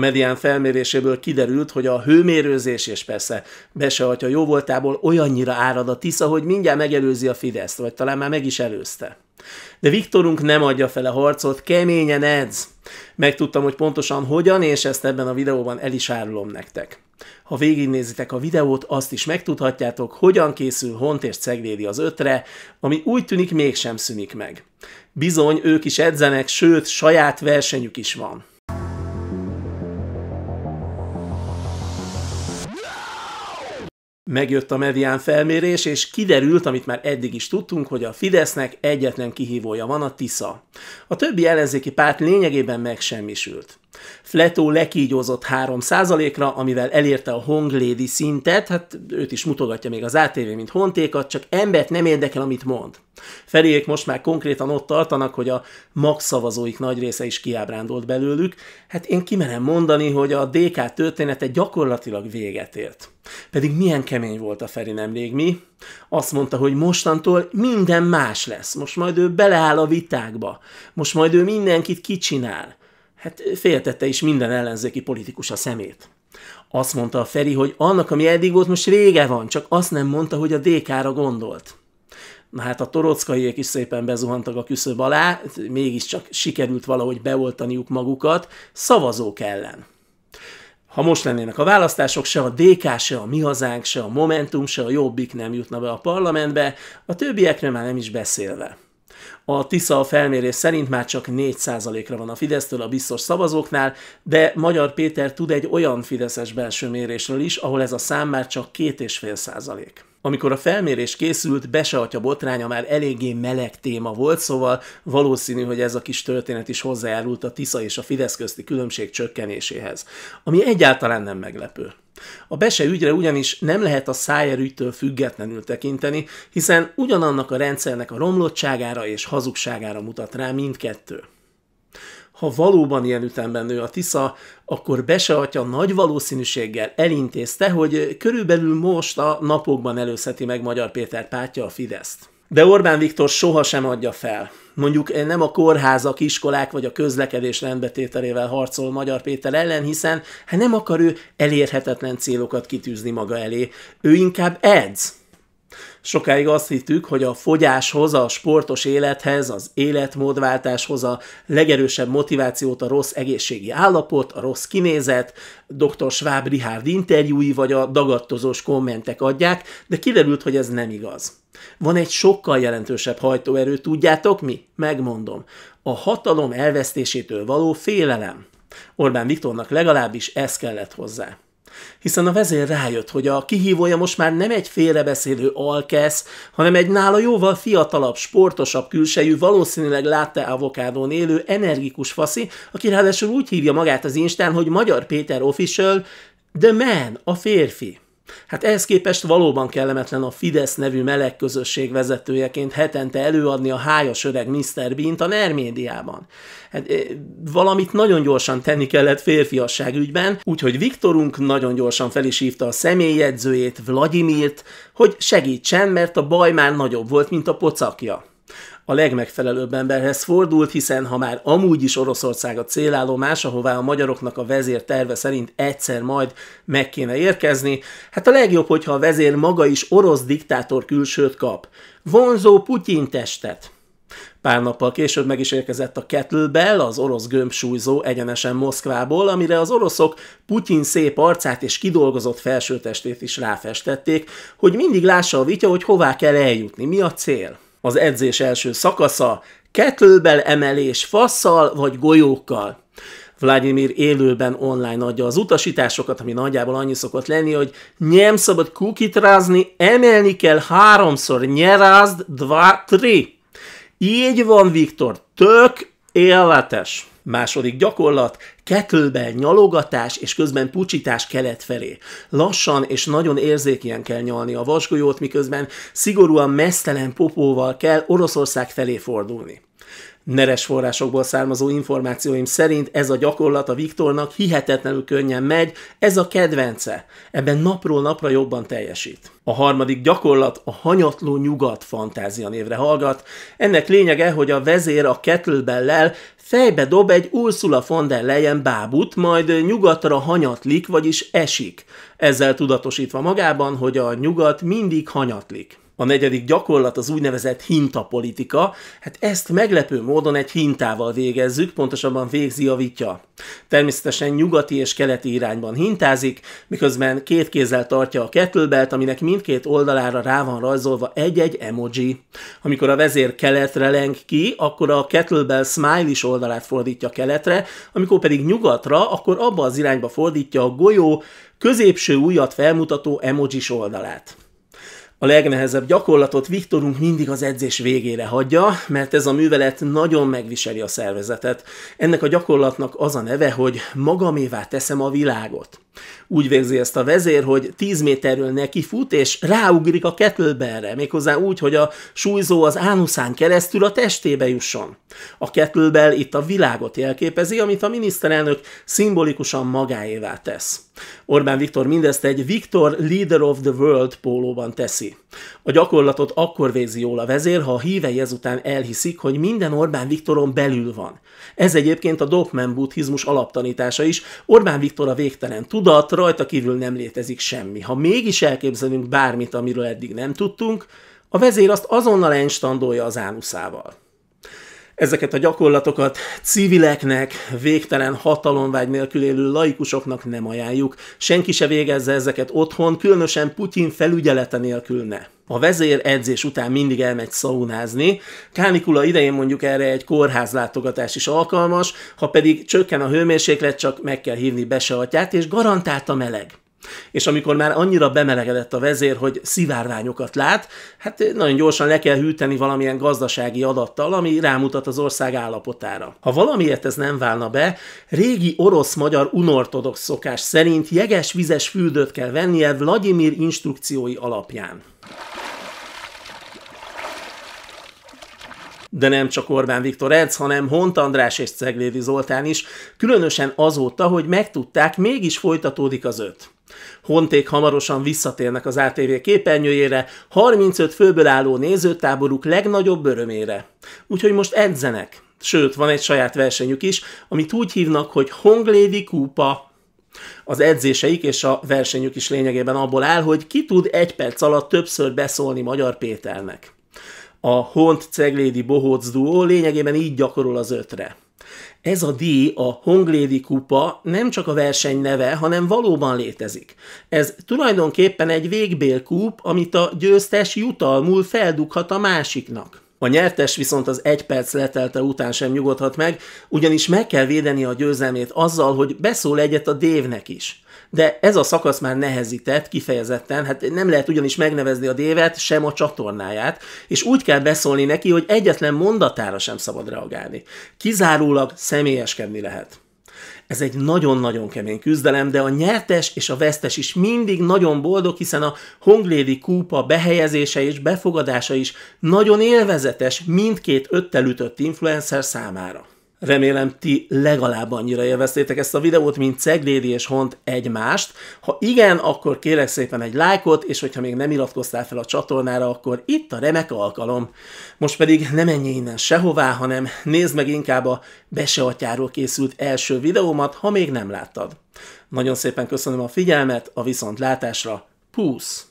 medián felméréséből kiderült, hogy a hőmérőzés és persze Besehajtya jó voltából olyannyira árad a Tisza, hogy mindjárt megelőzi a Fideszt, vagy talán már meg is előzte. De Viktorunk nem adja fel a harcot, keményen edz. Megtudtam, hogy pontosan hogyan, és ezt ebben a videóban el is árulom nektek. Ha végignézitek a videót, azt is megtudhatjátok, hogyan készül Hont és Ceglédi az ötre, ami úgy tűnik mégsem szűnik meg. Bizony, ők is edzenek, sőt, saját versenyük is van. megjött a medián felmérés, és kiderült, amit már eddig is tudtunk, hogy a Fidesznek egyetlen kihívója van, a Tisza. A többi ellenzéki párt lényegében megsemmisült. Fletó lekígyózott 3%-ra, amivel elérte a Honglédi szintet, hát őt is mutogatja még az ATV, mint hontékat, csak embert nem érdekel, amit mond. Feriék most már konkrétan ott tartanak, hogy a max szavazóik nagy része is kiábrándult belőlük. Hát én kimerem mondani, hogy a DK története gyakorlatilag véget ért. Pedig milyen kemény volt a Feri nemrég mi? Azt mondta, hogy mostantól minden más lesz, most majd ő beleáll a vitákba, most majd ő mindenkit kicsinál hát féltette is minden ellenzéki politikus a szemét. Azt mondta a Feri, hogy annak, ami eddig volt, most rége van, csak azt nem mondta, hogy a DK-ra gondolt. Na hát a torockaiek is szépen bezuhantak a küszöb alá, mégiscsak sikerült valahogy beoltaniuk magukat szavazók ellen. Ha most lennének a választások, se a DK, se a Mi Hazánk, se a Momentum, se a Jobbik nem jutna be a parlamentbe, a többiekre már nem is beszélve. A Tisza felmérés szerint már csak 4%-ra van a Fidesztől a biztos szavazóknál, de Magyar Péter tud egy olyan Fideszes belső mérésről is, ahol ez a szám már csak 2,5%. Amikor a felmérés készült, Bese atya botránya már eléggé meleg téma volt, szóval valószínű, hogy ez a kis történet is hozzájárult a Tisza és a Fidesz közti különbség csökkenéséhez, ami egyáltalán nem meglepő. A Bese ügyre ugyanis nem lehet a ügytől függetlenül tekinteni, hiszen ugyanannak a rendszernek a romlottságára és hazugságára mutat rá mindkettő ha valóban ilyen ütemben nő a Tisza, akkor Bese atya nagy valószínűséggel elintézte, hogy körülbelül most a napokban előszeti meg Magyar Péter pártja a Fideszt. De Orbán Viktor sohasem adja fel. Mondjuk nem a kórházak, iskolák vagy a közlekedés rendbetételével harcol Magyar Péter ellen, hiszen hát nem akar ő elérhetetlen célokat kitűzni maga elé. Ő inkább edz, Sokáig azt hittük, hogy a fogyáshoz, a sportos élethez, az életmódváltáshoz a legerősebb motivációt a rossz egészségi állapot, a rossz kinézet, dr. Schwab Richard interjúi vagy a dagadtozós kommentek adják, de kiderült, hogy ez nem igaz. Van egy sokkal jelentősebb hajtóerő, tudjátok mi? Megmondom. A hatalom elvesztésétől való félelem. Orbán Viktornak legalábbis ez kellett hozzá. Hiszen a vezér rájött, hogy a kihívója most már nem egy félrebeszélő alkesz, hanem egy nála jóval fiatalabb, sportosabb külsejű, valószínűleg látta avokádón élő, energikus faszi, aki ráadásul úgy hívja magát az Instán, hogy Magyar Péter Official, The Man, a férfi. Hát ehhez képest valóban kellemetlen a Fidesz nevű meleg közösség vezetőjeként hetente előadni a hájas öreg Mr. bean a NER médiában. Hát, valamit nagyon gyorsan tenni kellett férfiasság ügyben, úgyhogy Viktorunk nagyon gyorsan fel is hívta a személyjegyzőjét, Vladimirt, hogy segítsen, mert a baj már nagyobb volt, mint a pocakja a legmegfelelőbb emberhez fordult, hiszen ha már amúgy is Oroszország a célállomás, ahová a magyaroknak a vezér terve szerint egyszer majd meg kéne érkezni, hát a legjobb, hogyha a vezér maga is orosz diktátor külsőt kap. Vonzó Putyin testet! Pár nappal később meg is érkezett a kettlebell, az orosz gömbsúlyzó egyenesen Moszkvából, amire az oroszok Putyin szép arcát és kidolgozott felsőtestét is ráfestették, hogy mindig lássa a vitya, hogy hová kell eljutni, mi a cél az edzés első szakasza, kettlebell emelés fasszal vagy golyókkal. Vladimir élőben online adja az utasításokat, ami nagyjából annyi szokott lenni, hogy nem szabad kukit rázni, emelni kell háromszor, nyerázd, dva, tri. Így van, Viktor, tök életes. Második gyakorlat, kettőbe nyalogatás és közben pucsítás kelet felé. Lassan és nagyon érzékenyen kell nyalni a vasgolyót, miközben szigorúan mesztelen popóval kell Oroszország felé fordulni neres forrásokból származó információim szerint ez a gyakorlat a Viktornak hihetetlenül könnyen megy, ez a kedvence. Ebben napról napra jobban teljesít. A harmadik gyakorlat a hanyatló nyugat fantázia névre hallgat. Ennek lényege, hogy a vezér a kettlebell fejbe dob egy Ursula von der Leyen bábut, majd nyugatra hanyatlik, vagyis esik. Ezzel tudatosítva magában, hogy a nyugat mindig hanyatlik. A negyedik gyakorlat az úgynevezett hintapolitika. Hát ezt meglepő módon egy hintával végezzük, pontosabban végzi a vitya. Természetesen nyugati és keleti irányban hintázik, miközben két kézzel tartja a kettőbelt, aminek mindkét oldalára rá van rajzolva egy-egy emoji. Amikor a vezér keletre leng ki, akkor a smile is oldalát fordítja keletre, amikor pedig nyugatra, akkor abba az irányba fordítja a golyó középső ujjat felmutató emojis oldalát. A legnehezebb gyakorlatot Viktorunk mindig az edzés végére hagyja, mert ez a művelet nagyon megviseli a szervezetet. Ennek a gyakorlatnak az a neve, hogy magamévá teszem a világot. Úgy végzi ezt a vezér, hogy 10 méterről neki fut, és ráugrik a kettlebellre, méghozzá úgy, hogy a súlyzó az ánuszán keresztül a testébe jusson. A kettlebell itt a világot jelképezi, amit a miniszterelnök szimbolikusan magáévá tesz. Orbán Viktor mindezt egy Viktor Leader of the World pólóban teszi. A gyakorlatot akkor végzi jól a vezér, ha a hívei ezután elhiszik, hogy minden Orbán Viktoron belül van. Ez egyébként a dogmen buddhizmus alaptanítása is, Orbán Viktor a végtelen tud, tudat rajta kívül nem létezik semmi. Ha mégis elképzelünk bármit, amiről eddig nem tudtunk, a vezér azt azonnal enstandolja az ánuszával. Ezeket a gyakorlatokat civileknek, végtelen hatalomvágy nélkül élő laikusoknak nem ajánljuk. Senki se végezze ezeket otthon, különösen Putyin felügyelete nélkül ne a vezér edzés után mindig elmegy szaunázni. Kánikula idején mondjuk erre egy kórházlátogatás is alkalmas, ha pedig csökken a hőmérséklet, csak meg kell hívni beseatyát, és garantált a meleg. És amikor már annyira bemelegedett a vezér, hogy szivárványokat lát, hát nagyon gyorsan le kell hűteni valamilyen gazdasági adattal, ami rámutat az ország állapotára. Ha valamiért ez nem válna be, régi orosz-magyar unortodox szokás szerint jeges-vizes fürdőt kell vennie Vladimir instrukciói alapján. de nem csak Orbán Viktor Edz, hanem Hont András és Ceglédi Zoltán is, különösen azóta, hogy megtudták, mégis folytatódik az öt. Honték hamarosan visszatérnek az ATV képernyőjére, 35 főből álló nézőtáboruk legnagyobb örömére. Úgyhogy most edzenek. Sőt, van egy saját versenyük is, amit úgy hívnak, hogy Honglédi Kúpa. Az edzéseik és a versenyük is lényegében abból áll, hogy ki tud egy perc alatt többször beszólni Magyar Péternek a Hont-Ceglédi Bohóc duó lényegében így gyakorol az ötre. Ez a díj, a Honglédi Kupa nem csak a verseny neve, hanem valóban létezik. Ez tulajdonképpen egy végbélkúp, amit a győztes jutalmul feldughat a másiknak. A nyertes viszont az egy perc letelte után sem nyugodhat meg, ugyanis meg kell védeni a győzelmét azzal, hogy beszól egyet a dévnek is de ez a szakasz már nehezített kifejezetten, hát nem lehet ugyanis megnevezni a dévet, sem a csatornáját, és úgy kell beszólni neki, hogy egyetlen mondatára sem szabad reagálni. Kizárólag személyeskedni lehet. Ez egy nagyon-nagyon kemény küzdelem, de a nyertes és a vesztes is mindig nagyon boldog, hiszen a Honglédi kúpa behelyezése és befogadása is nagyon élvezetes mindkét öttel ütött influencer számára. Remélem ti legalább annyira élveztétek ezt a videót, mint Ceglédi és Hont egymást. Ha igen, akkor kérek szépen egy lájkot, és hogyha még nem iratkoztál fel a csatornára, akkor itt a remek alkalom. Most pedig nem menj innen sehová, hanem nézd meg inkább a Beseatyáról készült első videómat, ha még nem láttad. Nagyon szépen köszönöm a figyelmet, a viszontlátásra, pusz!